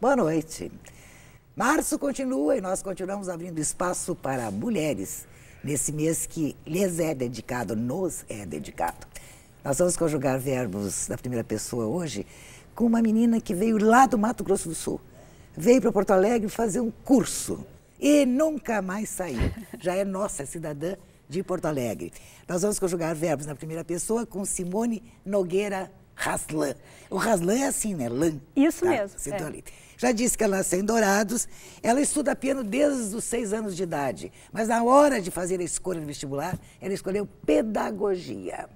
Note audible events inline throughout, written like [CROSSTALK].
Boa noite. Março continua e nós continuamos abrindo espaço para mulheres nesse mês que lhes é dedicado, nos é dedicado. Nós vamos conjugar verbos da primeira pessoa hoje com uma menina que veio lá do Mato Grosso do Sul. Veio para Porto Alegre fazer um curso e nunca mais saiu. Já é nossa é cidadã de Porto Alegre. Nós vamos conjugar verbos na primeira pessoa com Simone Nogueira Raslan. O Raslan é assim, né? Lan. Isso tá? mesmo. é. Já disse que ela nasceu em Dourados. Ela estuda piano desde os seis anos de idade. Mas na hora de fazer a escolha no vestibular, ela escolheu pedagogia.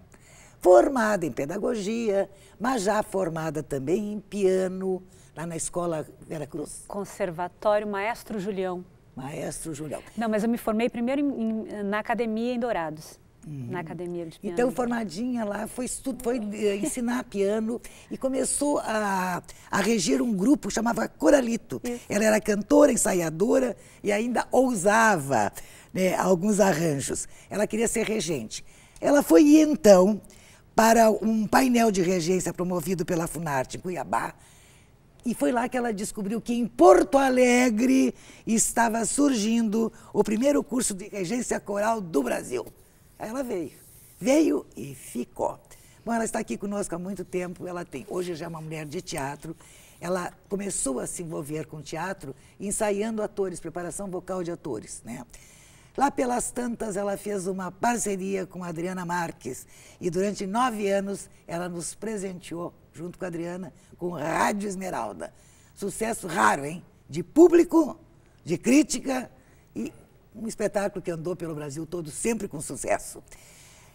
Formada em pedagogia, mas já formada também em piano, lá na escola Veracruz. Conservatório Maestro Julião. Maestro Julião. Não, mas eu me formei primeiro em, em, na academia em Dourados. Uhum. Na academia de então, piano. Então, formadinha lá, foi, estudo, foi eh, ensinar piano e começou a, a reger um grupo que chamava Coralito. Isso. Ela era cantora, ensaiadora e ainda ousava né, alguns arranjos. Ela queria ser regente. Ela foi, então, para um painel de regência promovido pela Funarte em Cuiabá, e foi lá que ela descobriu que em Porto Alegre estava surgindo o primeiro curso de regência coral do Brasil. Aí ela veio. Veio e ficou. Bom, ela está aqui conosco há muito tempo. Ela tem, hoje já é uma mulher de teatro. Ela começou a se envolver com teatro ensaiando atores, preparação vocal de atores, né? Lá pelas tantas, ela fez uma parceria com a Adriana Marques e durante nove anos ela nos presenteou, junto com a Adriana, com Rádio Esmeralda. Sucesso raro, hein? De público, de crítica e um espetáculo que andou pelo Brasil todo sempre com sucesso.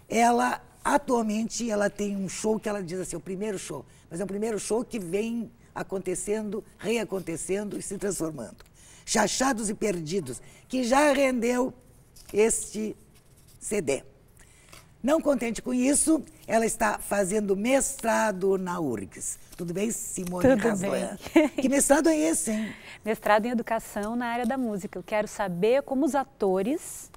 Ela, atualmente, ela tem um show que ela diz assim, é o primeiro show, mas é um primeiro show que vem acontecendo, reacontecendo e se transformando. Chachados e Perdidos, que já rendeu este CD. Não contente com isso, ela está fazendo mestrado na URGS. Tudo bem, Simone Tudo bem. Que mestrado é esse, hein? Mestrado em Educação na área da música. Eu quero saber como os atores,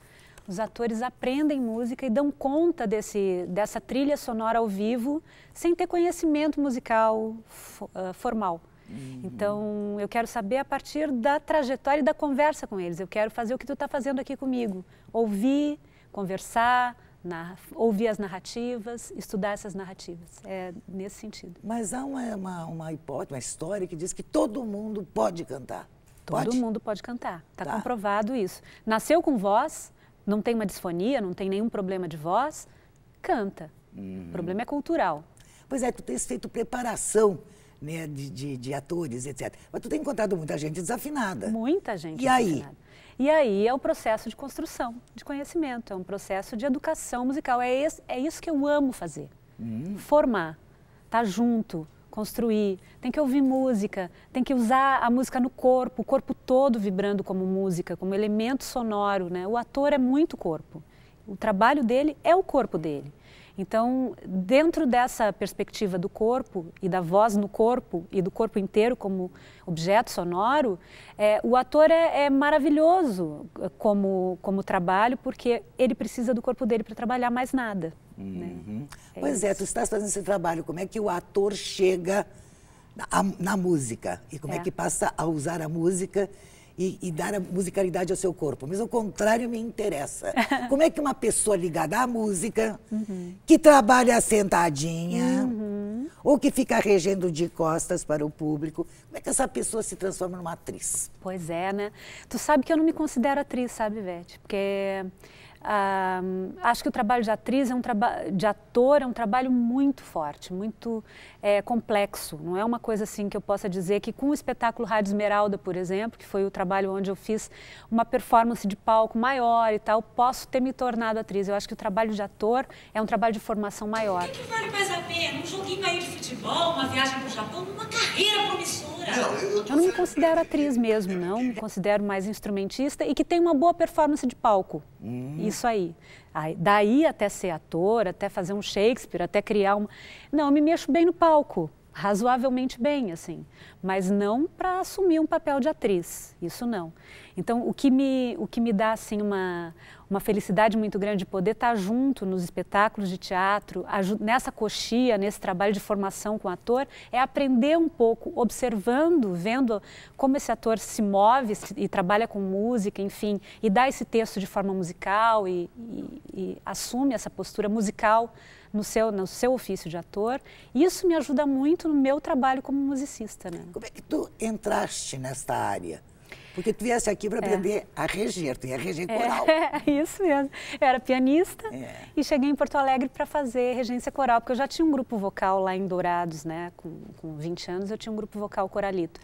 os atores aprendem música e dão conta desse, dessa trilha sonora ao vivo sem ter conhecimento musical uh, formal. Uhum. Então, eu quero saber a partir da trajetória e da conversa com eles. Eu quero fazer o que tu está fazendo aqui comigo. Ouvir, conversar, na, ouvir as narrativas, estudar essas narrativas. É nesse sentido. Mas há uma, uma, uma hipótese, uma história que diz que todo mundo pode cantar. Todo pode? mundo pode cantar. Está tá. comprovado isso. Nasceu com voz, não tem uma disfonia, não tem nenhum problema de voz, canta. Uhum. O problema é cultural. Pois é, tu tens feito preparação né, de, de, de, atores, etc. Mas tu tem encontrado muita gente desafinada. Muita gente e desafinada. Aí? E aí é o processo de construção de conhecimento, é um processo de educação musical. É, esse, é isso que eu amo fazer. Hum. Formar, estar tá junto, construir, tem que ouvir música, tem que usar a música no corpo, o corpo todo vibrando como música, como elemento sonoro, né? O ator é muito corpo. O trabalho dele é o corpo dele. Então, dentro dessa perspectiva do corpo e da voz no corpo e do corpo inteiro como objeto sonoro, é, o ator é, é, maravilhoso eh, como, como trabalho, porque ele precisa do corpo dele para trabalhar mais nada. Né? Uhum. Né? É pois é, isso. é, tu estás fazendo esse trabalho, como é que o ator chega na, na música e como é, é. que passa a usar a música e, e, dar a musicalidade ao seu corpo. Mas ao contrário me interessa. [LAUGHS] Como é que uma pessoa ligada à música, uhum. que trabalha sentadinha, uhum. ou que fica regendo de costas para o público, como é que essa pessoa se transforma numa atriz? Pois é, né? Tu sabe que eu não me considero atriz, sabe, Vete? Porque acho que o trabalho de atriz é um trabalho de ator é um trabalho muito forte, muito é, complexo. Não é uma coisa assim que eu possa dizer que com o espetáculo Rádio Esmeralda, por exemplo, que foi o trabalho onde eu fiz uma performance de palco maior e tal, posso ter me tornado atriz. Eu acho que o trabalho de ator é um trabalho de formação maior. O que, que vale mais a pena? Um joguinho aí de futebol, uma viagem para o Japão, uma carreira promissora. Não, eu... eu não me considero atriz mesmo, não. Me considero mais instrumentista e que tem uma boa performance de palco. Hum. Isso aí. aí. Daí até ser ator, até fazer um Shakespeare, até criar um. Não, eu me mexo bem no palco razoavelmente bem, assim, mas não para assumir um papel de atriz, isso não. Então, o que me, o que me dá assim uma, uma felicidade muito grande de poder estar tá junto nos espetáculos de teatro, nessa coxia, nesse trabalho de formação com o ator, é aprender um pouco, observando, vendo como esse ator se move e trabalha com música, enfim, e dá esse texto de forma musical e, e, e assume essa postura musical no seu, no seu ofício de ator. Isso me ajuda muito no meu trabalho como musicista. Né? Como é que tu entraste nesta área? Porque tu viesse aqui para é. aprender é. a reger, tu ia reger é, coral. É, [LAUGHS] isso mesmo. Eu era pianista é. e cheguei em Porto Alegre para fazer regência coral, porque eu já tinha um grupo vocal lá em Dourados, né? Com, com 20 anos eu tinha um grupo vocal coralito.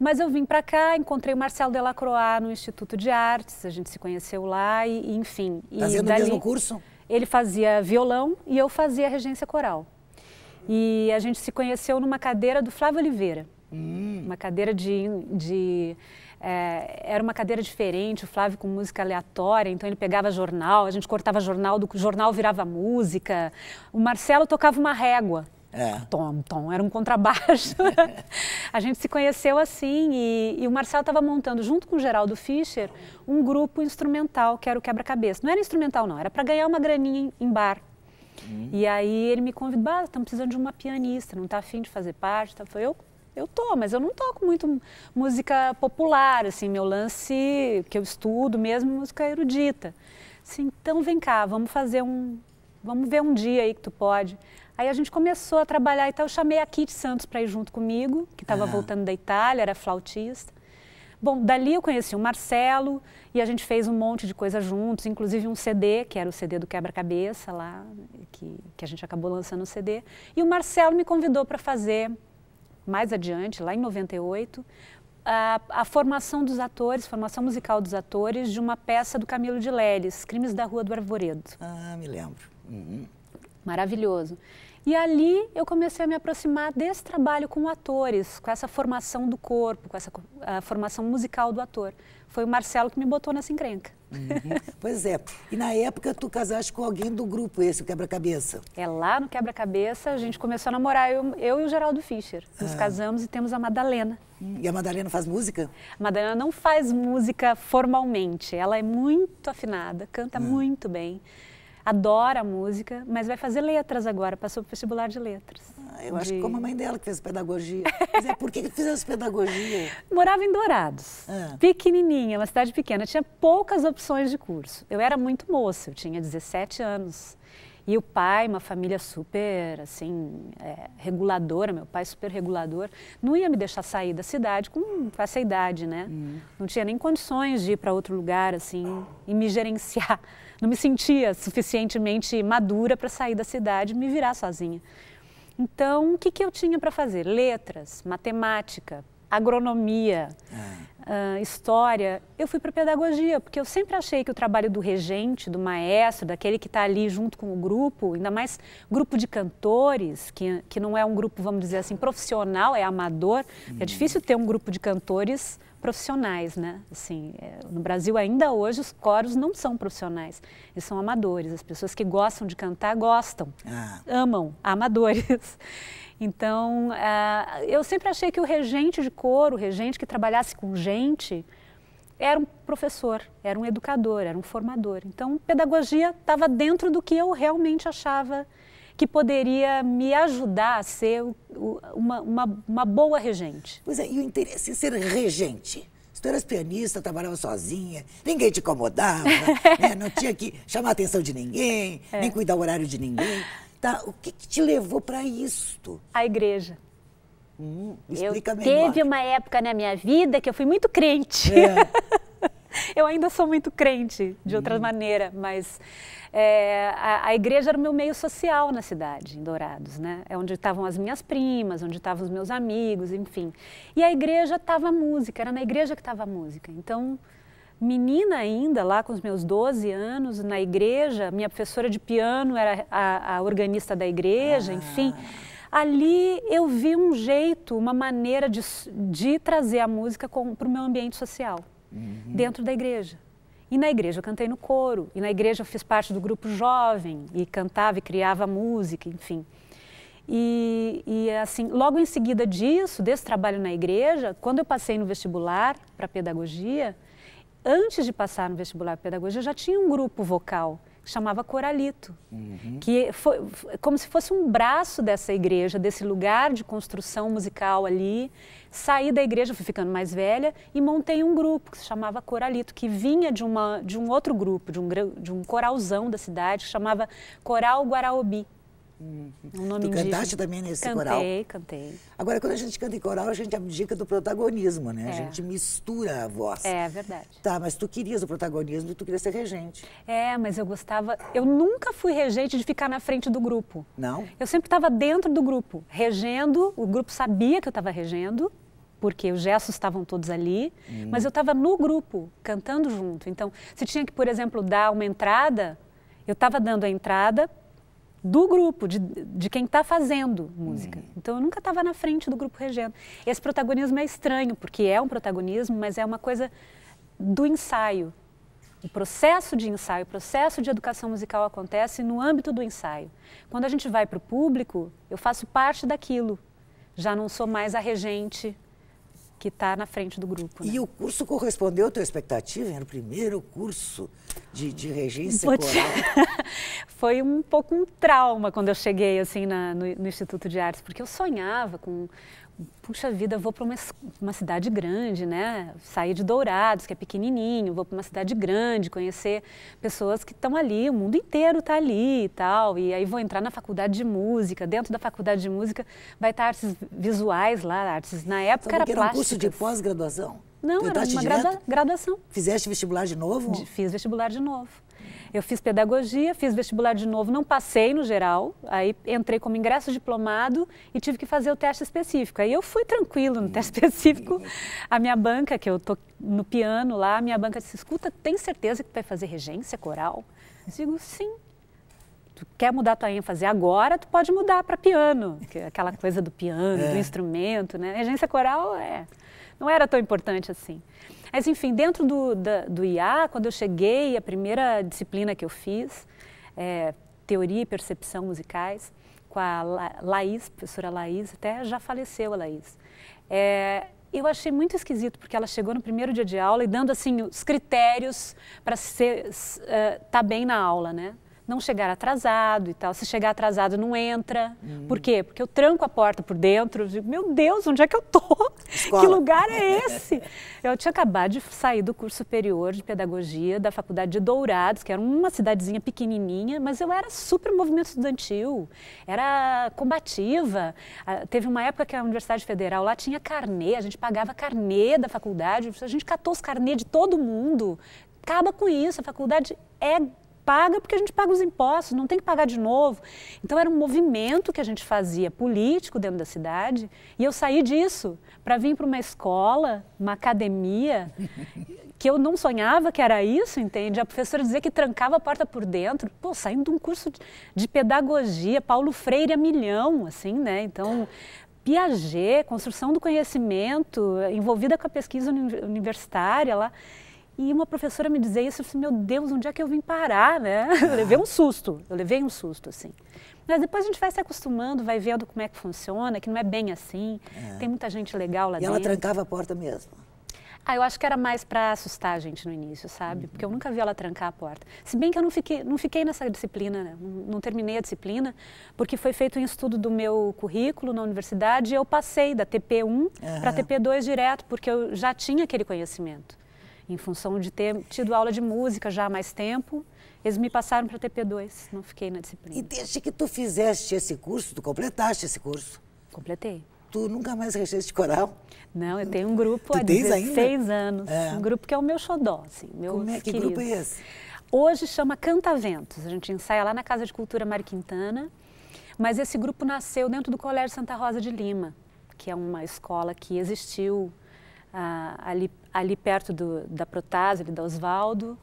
Mas eu vim para cá, encontrei o Marcelo Delacroix no Instituto de Artes, a gente se conheceu lá e, enfim. Fazendo e o mesmo curso? Ele fazia violão e eu fazia regência coral. E a gente se conheceu numa cadeira do Flávio Oliveira. Hum. Uma cadeira de. de é, era uma cadeira diferente, o Flávio com música aleatória, então ele pegava jornal, a gente cortava jornal, do jornal virava música. O Marcelo tocava uma régua. É. Tom, Tom, era um contrabaixo. [LAUGHS] a gente se conheceu assim e, e o Marcelo estava montando, junto com o Geraldo Fischer, um grupo instrumental, que era o Quebra-Cabeça. Não era instrumental, não, era para ganhar uma graninha em, em bar. Hum. E aí ele me convidou, ah, estamos precisando de uma pianista, não está afim de fazer parte? Tá? Foi eu, eu tô, mas eu não toco muito música popular, assim, meu lance que eu estudo mesmo é música erudita. Assim, então vem cá, vamos fazer um, vamos ver um dia aí que tu pode. Aí a gente começou a trabalhar e tal. Eu chamei a Kit Santos para ir junto comigo, que estava ah. voltando da Itália, era flautista. Bom, dali eu conheci o Marcelo e a gente fez um monte de coisa juntos, inclusive um CD, que era o CD do Quebra-Cabeça lá, que, que a gente acabou lançando o CD. E o Marcelo me convidou para fazer, mais adiante, lá em 98, a, a, formação dos atores, formação musical dos atores de uma peça do Camilo de Leles, Crimes da Rua do Arvoredo. Ah, me lembro. Uhum. Maravilhoso. E ali eu comecei a me aproximar desse trabalho com atores, com essa formação do corpo, com essa formação musical do ator. Foi o Marcelo que me botou nessa encrenca. Uhum. Pois é. E na época tu casaste com alguém do grupo esse, o Quebra-Cabeça. É lá no Quebra-Cabeça a gente começou a namorar, eu, eu e o Geraldo Fischer. Nos ah. casamos e temos a Madalena. E a Madalena faz música? A Madalena não faz música formalmente. Ela é muito afinada, canta ah. muito bem adora a música, mas vai fazer letras agora, passou para o vestibular de letras. Ah, eu de... acho que como a mãe dela que fez pedagogia. Mas é, por que, que fez pedagogia? [LAUGHS] Morava em Dourados, ah. pequenininha, uma cidade pequena, tinha poucas opções de curso. Eu era muito moça, eu tinha 17 anos. E o pai, uma família super, assim, é, reguladora, meu pai super regulador, não ia me deixar sair da cidade com essa idade, né? Hum. Não tinha nem condições de ir para outro lugar, assim, e me gerenciar não me sentia suficientemente madura para sair da cidade e me virar sozinha. Então, o que, que eu tinha para fazer? Letras, matemática, agronomia, é. uh, história. Eu fui para pedagogia, porque eu sempre achei que o trabalho do regente, do maestro, daquele que está ali junto com o grupo, ainda mais grupo de cantores, que, que não é um grupo, vamos dizer assim, profissional, é amador. Hum. É uhum. difícil ter um grupo de cantores profissionais, né? Assim, é, no Brasil ainda hoje os coros não são profissionais, eles são amadores. As pessoas que gostam de cantar gostam, ah. amam, [LAUGHS] amadores. Então, uh, eu sempre achei que o regente de coro, o regente que trabalhasse com gente, era um professor, era um educador, era um formador. Então, pedagogia estava dentro do que eu realmente achava que poderia me ajudar a ser uma, uma, uma boa regente. Pois é, e o interesse em ser regente? Tu eras pianista, trabalhava sozinha, ninguém te incomodava, [LAUGHS] né? não tinha que chamar a atenção de ninguém, é. nem cuidar o horário de ninguém. Tá, o que, que te levou para isto? A igreja. Hum, explica eu melhor. Teve uma época na minha vida que eu fui muito crente. É. [LAUGHS] Eu ainda sou muito crente, de outra uhum. maneira, mas é, a, a, igreja era o meu meio social na cidade, em Dourados, né? É onde estavam as minhas primas, onde estavam os meus amigos, enfim. E a igreja estava música, era na igreja que estava música. Então, menina ainda, lá com os meus 12 anos, na igreja, minha professora de piano era a, a organista da igreja, ah. enfim ali eu vi um jeito, uma maneira de, de trazer a música para o meu ambiente social uhum. dentro da igreja. E na igreja eu cantei no coro, e na igreja eu fiz parte do grupo jovem, e cantava e criava música, enfim. E, e assim, logo em seguida disso, desse trabalho na igreja, quando eu passei no vestibular para pedagogia, antes de passar no vestibular para pedagogia, eu já tinha um grupo vocal que chamava Coralito, uhum. que foi como se fosse um braço dessa igreja, desse lugar de construção musical ali. Saí da igreja, fui ficando mais velha e montei um grupo que se chamava Coralito, que vinha de, uma, de um outro grupo, de um, de um coralzão da cidade, que chamava Coral Guaraobi. Uhum. Um nome tu cantaste também nesse cantei, coral? Cantei, cantei. Agora, quando a gente canta em coral, a gente abdica do protagonismo, né? É. A gente mistura a voz. É, é verdade. Tá, mas tu querias o protagonismo e tu querias ser regente. É, mas eu gostava... Eu nunca fui regente de ficar na frente do grupo. Não? Eu sempre estava dentro do grupo, regendo. O grupo sabia que eu estava regendo, porque os gestos estavam todos ali, hum. mas eu estava no grupo, cantando junto. Então, se tinha que, por exemplo, dar uma entrada, eu estava dando a entrada do grupo, de, de quem está fazendo música. Uhum. Então eu nunca estava na frente do grupo regendo. Esse protagonismo é estranho, porque é um protagonismo, mas é uma coisa do ensaio. O processo de ensaio, o processo de educação musical acontece no âmbito do ensaio. Quando a gente vai para o público, eu faço parte daquilo. Já não sou mais a regente que está na frente do grupo. Né? E o curso correspondeu à tua expectativa? Era o primeiro curso de, de regência Vou [LAUGHS] Foi um pouco um trauma quando eu cheguei assim na, no, no, Instituto de Artes, porque eu sonhava com puxa vida, vou para uma, uma, cidade grande, né? Sair de Dourados, que é pequenininho, vou para uma cidade grande, conhecer pessoas que estão ali, o mundo inteiro está ali e tal. E aí vou entrar na faculdade de música. Dentro da faculdade de música vai estar tá artes visuais lá, artes. Na época Sabe era que era um curso de pós-graduação? Não, Tentaste era uma gradu... graduação. Fizeste vestibular de novo? Fiz vestibular de novo. Eu fiz pedagogia, fiz vestibular de novo, não passei no geral, aí entrei como ingresso diplomado e tive que fazer o teste específico. Aí eu fui tranquilo no teste específico. A minha banca, que eu tô no piano lá, a minha banca disse: escuta, tem certeza que tu vai fazer regência coral? Eu digo, sim. Tu quer mudar tua ênfase agora, tu pode mudar para piano, é aquela coisa do piano, é. do instrumento, né? Regência coral é não era tão importante assim. Mas, enfim, dentro do, da, do IA, quando eu cheguei, a primeira disciplina que eu fiz, é, Teoria e Percepção Musicais, com a La Laís, professora Laís, até já faleceu a Laís. É, eu achei muito esquisito, porque ela chegou no primeiro dia de aula e dando, assim, os critérios para estar uh, é, tá bem na aula, né? não chegar atrasado e tal. Se chegar atrasado, não entra. Hum. Por quê? Porque eu tranco a porta por dentro. Eu digo, meu Deus, onde é que eu tô? Escola. Que lugar é esse? [LAUGHS] eu tinha acabado de sair do curso superior de pedagogia da Faculdade de Dourados, que era uma cidadezinha pequenininha, mas eu era super movimento estudantil, era combativa. Ah, teve uma época que a Universidade Federal lá tinha carnê, a gente pagava carnê da faculdade, a gente catou os carnê de todo mundo. Acaba com isso, a faculdade é paga porque a gente paga os impostos, não tem que pagar de novo. Então era um movimento que a gente fazia político dentro da cidade e eu saí disso para vir para uma escola, uma academia [LAUGHS] que eu não sonhava que era isso, entende? A professora dizia que trancava a porta por dentro. Pô, saindo de um curso de pedagogia, Paulo Freire a milhão, assim, né? Então, Piaget, construção do conhecimento, envolvida com a pesquisa universitária lá. E uma professora me dizer isso, eu falei, meu Deus, onde é que eu vim parar, né? [LAUGHS] Eu levei um susto, eu levei um susto, assim. Mas depois a gente vai se acostumando, vai vendo como é que funciona, que não é bem assim, é. tem muita gente legal lá e dentro. E ela trancava a porta mesmo? Ah, eu acho que era mais para assustar a gente no início, sabe? Uhum. Porque eu uhum. nunca vi ela trancar a porta. Se bem que eu não fiquei, não fiquei nessa disciplina, né? não, não terminei a disciplina, porque foi feito um estudo do meu currículo na universidade e eu passei da TP1 uhum. para TP2 direto, porque eu já tinha aquele conhecimento em função de ter tido aula de música já há mais tempo, eles me passaram para TP2, não fiquei na disciplina. E desde que tu fizeste esse curso, tu completaste esse curso? Completei. Tu nunca mais registe coral? Não, eu tenho um grupo tu há 16 ainda? anos. É. Um grupo que é o meu xodó, assim, meu Como é, que grupo é esse? Hoje chama Canta Ventos. A gente ensaia lá na Casa de Cultura Quintana. Mas esse grupo nasceu dentro do Colégio Santa Rosa de Lima, que é uma escola que existiu ah, ali, ali perto do, da Protásio, da Osvaldo.